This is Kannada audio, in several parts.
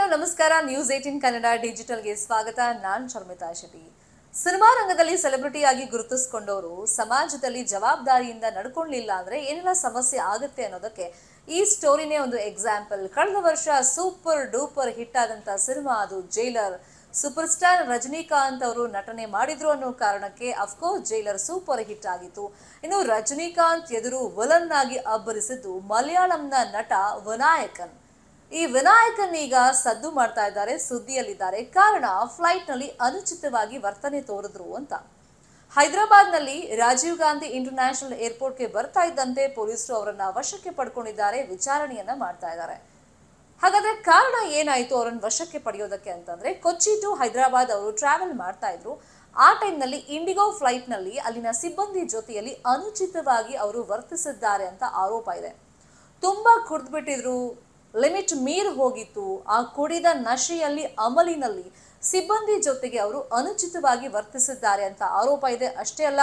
ಹಲೋ ನಮಸ್ಕಾರ ನ್ಯೂಸ್ ಏಟೀನ್ ಕನ್ನಡ ಡಿಜಿಟಲ್ಗೆ ಸ್ವಾಗತ ನಾನ್ ಶರ್ಮಿತಾ ಶೆಟ್ಟಿ ಸಿನಿಮಾ ರಂಗದಲ್ಲಿ ಸೆಲೆಬ್ರಿಟಿ ಆಗಿ ಗುರುತಿಸಿಕೊಂಡವರು ಸಮಾಜದಲ್ಲಿ ಜವಾಬ್ದಾರಿಯಿಂದ ನಡ್ಕೊಳ್ಳಿಲ್ಲ ಅಂದ್ರೆ ಏನೆಲ್ಲ ಸಮಸ್ಯೆ ಆಗುತ್ತೆ ಅನ್ನೋದಕ್ಕೆ ಈ ಸ್ಟೋರಿನೇ ಒಂದು ಎಕ್ಸಾಂಪಲ್ ಕಳೆದ ವರ್ಷ ಸೂಪರ್ ಡೂಪರ್ ಹಿಟ್ ಆದಂತ ಸಿನಿಮಾ ಅದು ಜೈಲರ್ ಸೂಪರ್ ಸ್ಟಾರ್ ರಜನಿಕಾಂತ್ ಅವರು ನಟನೆ ಮಾಡಿದ್ರು ಅನ್ನೋ ಕಾರಣಕ್ಕೆ ಅಫ್ಕೋರ್ಸ್ ಜೈಲರ್ ಸೂಪರ್ ಹಿಟ್ ಆಗಿತ್ತು ಇನ್ನು ರಜನಿಕಾಂತ್ ಎದುರು ವಿಲನ್ ಆಗಿ ಅಬ್ಬರಿಸಿದ್ದು ಮಲಯಾಳಂನ ನಟ ವನಾಯಕನ್ ಈ ಈಗ ಸದ್ದು ಮಾಡ್ತಾ ಇದ್ದಾರೆ ಸುದ್ದಿಯಲ್ಲಿದ್ದಾರೆ ಕಾರಣ ಫ್ಲೈಟ್ ನಲ್ಲಿ ಅನುಚಿತವಾಗಿ ವರ್ತನೆ ತೋರಿದ್ರು ಅಂತ ಹೈದರಾಬಾದ್ ನಲ್ಲಿ Rajiv Gandhi international airport ಗೆ ಬರ್ತಾ ಇದ್ದಂತೆ ಪೊಲೀಸರು ಅವರನ್ನ ವಶಕ್ಕೆ ಪಡ್ಕೊಂಡಿದ್ದಾರೆ ವಿಚಾರಣೆಯನ್ನ ಮಾಡ್ತಾ ಇದ್ದಾರೆ ಹಾಗಾದ್ರೆ ಕಾರಣ ಏನಾಯ್ತು ಅವರನ್ನ ವಶಕ್ಕೆ ಪಡೆಯೋದಕ್ಕೆ ಅಂತಂದ್ರೆ ಕೊಚ್ಚಿ ಟು ಹೈದರಾಬಾದ್ ಅವರು ಟ್ರಾವೆಲ್ ಮಾಡ್ತಾ ಇದ್ರು ಆ ಟೈಮ್ನಲ್ಲಿ ಇಂಡಿಗೋ ಫ್ಲೈಟ್ನಲ್ಲಿ ಅಲ್ಲಿನ ಸಿಬ್ಬಂದಿ ಜೊತೆಯಲ್ಲಿ ಅನುಚಿತವಾಗಿ ಅವರು ವರ್ತಿಸಿದ್ದಾರೆ ಅಂತ ಆರೋಪ ಇದೆ ತುಂಬಾ ಬಿಟ್ಟಿದ್ರು ಲಿಮಿಟ್ ಮೀರ್ ಹೋಗಿತ್ತು ಆ ಕುಡಿದ ನಶೆಯಲ್ಲಿ ಅಮಲಿನಲ್ಲಿ ಸಿಬ್ಬಂದಿ ಜೊತೆಗೆ ಅವರು ಅನುಚಿತವಾಗಿ ವರ್ತಿಸಿದ್ದಾರೆ ಅಂತ ಆರೋಪ ಇದೆ ಅಷ್ಟೇ ಅಲ್ಲ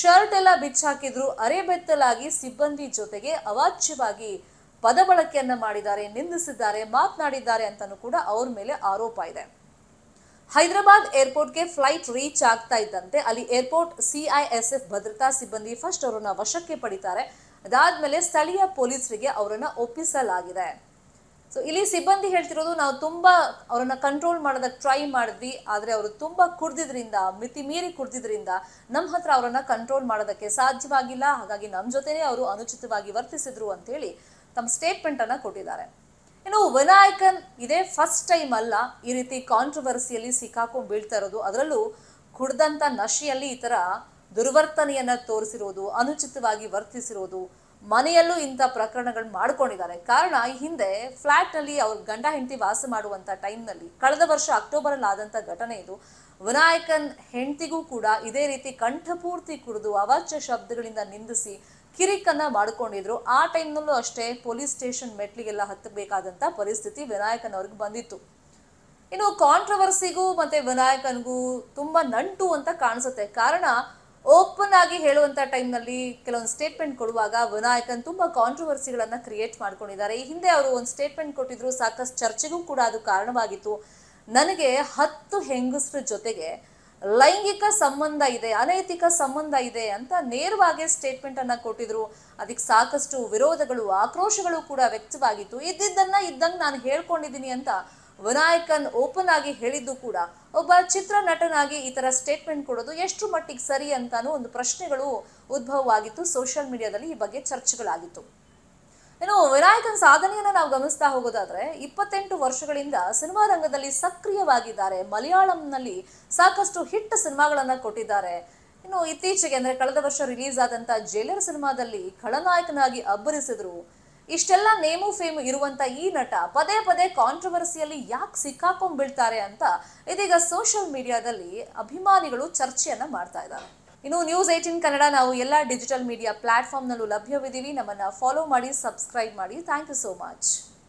ಶರ್ಟ್ ಎಲ್ಲ ಬಿಚ್ಚಾಕಿದ್ರು ಅರೆಬೆತ್ತಲಾಗಿ ಸಿಬ್ಬಂದಿ ಜೊತೆಗೆ ಅವಾಚ್ಯವಾಗಿ ಪದ ಬಳಕೆಯನ್ನ ಮಾಡಿದ್ದಾರೆ ನಿಂದಿಸಿದ್ದಾರೆ ಮಾತನಾಡಿದ್ದಾರೆ ಅಂತಾನು ಕೂಡ ಅವ್ರ ಮೇಲೆ ಆರೋಪ ಇದೆ ಹೈದರಾಬಾದ್ ಏರ್ಪೋರ್ಟ್ಗೆ ಫ್ಲೈಟ್ ರೀಚ್ ಆಗ್ತಾ ಇದ್ದಂತೆ ಅಲ್ಲಿ ಏರ್ಪೋರ್ಟ್ ಸಿಐಎಸ್ಎಫ್ ಭದ್ರತಾ ಸಿಬ್ಬಂದಿ ಫಸ್ಟ್ ಅವರನ್ನ ವಶಕ್ಕೆ ಪಡಿತಾರೆ ಅದಾದ್ಮೇಲೆ ಸ್ಥಳೀಯ ಪೊಲೀಸರಿಗೆ ಅವರನ್ನ ಒಪ್ಪಿಸಲಾಗಿದೆ ಸೊ ಇಲ್ಲಿ ಸಿಬ್ಬಂದಿ ಹೇಳ್ತಿರೋದು ನಾವು ತುಂಬಾ ಅವರನ್ನ ಕಂಟ್ರೋಲ್ ಮಾಡೋದಕ್ಕೆ ಟ್ರೈ ಮಾಡಿದ್ವಿ ಆದ್ರೆ ಅವರು ತುಂಬಾ ಕುಡ್ದಿದ್ರಿಂದ ಮಿತಿ ಮೀರಿ ಕುಡ್ದಿದ್ರಿಂದ ನಮ್ಮ ಹತ್ರ ಅವರನ್ನ ಕಂಟ್ರೋಲ್ ಮಾಡೋದಕ್ಕೆ ಸಾಧ್ಯವಾಗಿಲ್ಲ ಹಾಗಾಗಿ ನಮ್ಮ ಜೊತೆನೆ ಅವರು ಅನುಚಿತವಾಗಿ ವರ್ತಿಸಿದ್ರು ಅಂತ ಹೇಳಿ ತಮ್ಮ ಸ್ಟೇಟ್ಮೆಂಟ್ ಅನ್ನ ಕೊಟ್ಟಿದ್ದಾರೆ ಇನ್ನು ವಿನಾಯಕನ್ ಇದೇ ಫಸ್ಟ್ ಟೈಮ್ ಅಲ್ಲ ಈ ರೀತಿ ಕಾಂಟ್ರವರ್ಸಿಯಲ್ಲಿ ಸಿಕ್ಕಾಕೊಂಡು ಬೀಳ್ತಾ ಇರೋದು ಅದರಲ್ಲೂ ಕುಡ್ದಂತ ನಶೆಯಲ್ಲಿ ಈ ತರ ದುರ್ವರ್ತನೆಯನ್ನ ತೋರಿಸಿರೋದು ಅನುಚಿತವಾಗಿ ವರ್ತಿಸಿರೋದು ಮನೆಯಲ್ಲೂ ಇಂಥ ಪ್ರಕರಣಗಳನ್ನ ಮಾಡ್ಕೊಂಡಿದ್ದಾರೆ ಕಾರಣ ಈ ಹಿಂದೆ ನಲ್ಲಿ ಅವ್ರ ಗಂಡ ಹೆಂಡತಿ ವಾಸ ಮಾಡುವಂಥ ಟೈಮ್ನಲ್ಲಿ ಕಳೆದ ವರ್ಷ ಅಕ್ಟೋಬರಲ್ಲಿ ಆದಂಥ ಘಟನೆ ಇದು ವಿನಾಯಕನ್ ಹೆಂಡತಿಗೂ ಕೂಡ ಇದೇ ರೀತಿ ಕಂಠಪೂರ್ತಿ ಕುಡಿದು ಅವಾಚ್ಯ ಶಬ್ದಗಳಿಂದ ನಿಂದಿಸಿ ಕಿರಿಕನ್ನ ಮಾಡ್ಕೊಂಡಿದ್ರು ಆ ಟೈಮ್ನಲ್ಲೂ ಅಷ್ಟೇ ಪೊಲೀಸ್ ಸ್ಟೇಷನ್ ಮೆಟ್ಲಿಗೆಲ್ಲ ಹತ್ತಬೇಕಾದಂಥ ಪರಿಸ್ಥಿತಿ ವಿನಾಯಕನ್ ಅವ್ರಿಗೆ ಬಂದಿತ್ತು ಇನ್ನು ಕಾಂಟ್ರವರ್ಸಿಗೂ ಮತ್ತೆ ವಿನಾಯಕನ್ಗೂ ತುಂಬಾ ನಂಟು ಅಂತ ಕಾಣಿಸುತ್ತೆ ಕಾರಣ ಓಪನ್ ಆಗಿ ಹೇಳುವಂತ ಟೈಮ್ನಲ್ಲಿ ಕೆಲವೊಂದು ಸ್ಟೇಟ್ಮೆಂಟ್ ಕೊಡುವಾಗ ವಿನಾಯಕನ್ ತುಂಬಾ ಕಾಂಟ್ರವರ್ಸಿಗಳನ್ನ ಕ್ರಿಯೇಟ್ ಮಾಡ್ಕೊಂಡಿದ್ದಾರೆ ಈ ಹಿಂದೆ ಅವರು ಒಂದು ಸ್ಟೇಟ್ಮೆಂಟ್ ಕೊಟ್ಟಿದ್ರು ಸಾಕಷ್ಟು ಚರ್ಚೆಗೂ ಕೂಡ ಅದು ಕಾರಣವಾಗಿತ್ತು ನನಗೆ ಹತ್ತು ಹೆಂಗಸರ ಜೊತೆಗೆ ಲೈಂಗಿಕ ಸಂಬಂಧ ಇದೆ ಅನೈತಿಕ ಸಂಬಂಧ ಇದೆ ಅಂತ ನೇರವಾಗಿ ಸ್ಟೇಟ್ಮೆಂಟ್ ಅನ್ನ ಕೊಟ್ಟಿದ್ರು ಅದಕ್ಕೆ ಸಾಕಷ್ಟು ವಿರೋಧಗಳು ಆಕ್ರೋಶಗಳು ಕೂಡ ವ್ಯಕ್ತವಾಗಿತ್ತು ಇದ್ದಿದ್ದನ್ನ ಇದ್ದಂಗೆ ನಾನು ಹೇಳ್ಕೊಂಡಿದ್ದೀನಿ ಅಂತ ವಿನಾಯಕನ್ ಓಪನ್ ಆಗಿ ಹೇಳಿದ್ದು ಕೂಡ ಒಬ್ಬ ಚಿತ್ರ ನಟನಾಗಿ ಈ ತರ ಸ್ಟೇಟ್ಮೆಂಟ್ ಕೊಡೋದು ಎಷ್ಟು ಮಟ್ಟಿಗೆ ಸರಿ ಅಂತಾನು ಒಂದು ಪ್ರಶ್ನೆಗಳು ಉದ್ಭವವಾಗಿತ್ತು ಸೋಷಿಯಲ್ ಮೀಡಿಯಾದಲ್ಲಿ ಈ ಬಗ್ಗೆ ಚರ್ಚೆಗಳಾಗಿತ್ತು ಏನು ವಿನಾಯಕನ್ ಸಾಧನೆಯನ್ನು ನಾವು ಗಮನಿಸ್ತಾ ಹೋಗೋದಾದ್ರೆ ಇಪ್ಪತ್ತೆಂಟು ವರ್ಷಗಳಿಂದ ಸಿನಿಮಾ ರಂಗದಲ್ಲಿ ಸಕ್ರಿಯವಾಗಿದ್ದಾರೆ ಮಲಯಾಳಂನಲ್ಲಿ ಸಾಕಷ್ಟು ಹಿಟ್ ಸಿನಿಮಾಗಳನ್ನು ಕೊಟ್ಟಿದ್ದಾರೆ ಇನ್ನು ಇತ್ತೀಚೆಗೆ ಅಂದರೆ ಕಳೆದ ವರ್ಷ ರಿಲೀಸ್ ಆದಂಥ ಜೈಲರ್ ಸಿನಿಮಾದಲ್ಲಿ ಖಳನಾಯಕನಾಗಿ ಅಬ್ಬರಿಸಿದ್ರು ಇಷ್ಟೆಲ್ಲ ನೇಮು ಫೇಮು ಇರುವಂತ ಈ ನಟ ಪದೇ ಪದೇ ಕಾಂಟ್ರವರ್ಸಿಯಲ್ಲಿ ಯಾಕೆ ಸಿಕ್ಕಾಕೊಂಡ್ಬಿಡ್ತಾರೆ ಅಂತ ಇದೀಗ ಸೋಷಿಯಲ್ ಮೀಡಿಯಾದಲ್ಲಿ ಅಭಿಮಾನಿಗಳು ಚರ್ಚೆಯನ್ನ ಮಾಡ್ತಾ ಇದ್ದಾರೆ ಇನ್ನು ನ್ಯೂಸ್ ಏಟಿನ್ ಕನ್ನಡ ನಾವು ಎಲ್ಲ ಡಿಜಿಟಲ್ ಮೀಡಿಯಾ ಪ್ಲಾಟ್ಫಾರ್ಮ್ನಲ್ಲೂ ಲಭ್ಯವಿದ್ದೀವಿ ನಮ್ಮನ್ನ ಫಾಲೋ ಮಾಡಿ ಸಬ್ಸ್ಕ್ರೈಬ್ ಮಾಡಿ ಥ್ಯಾಂಕ್ ಯು ಸೋ ಮಚ್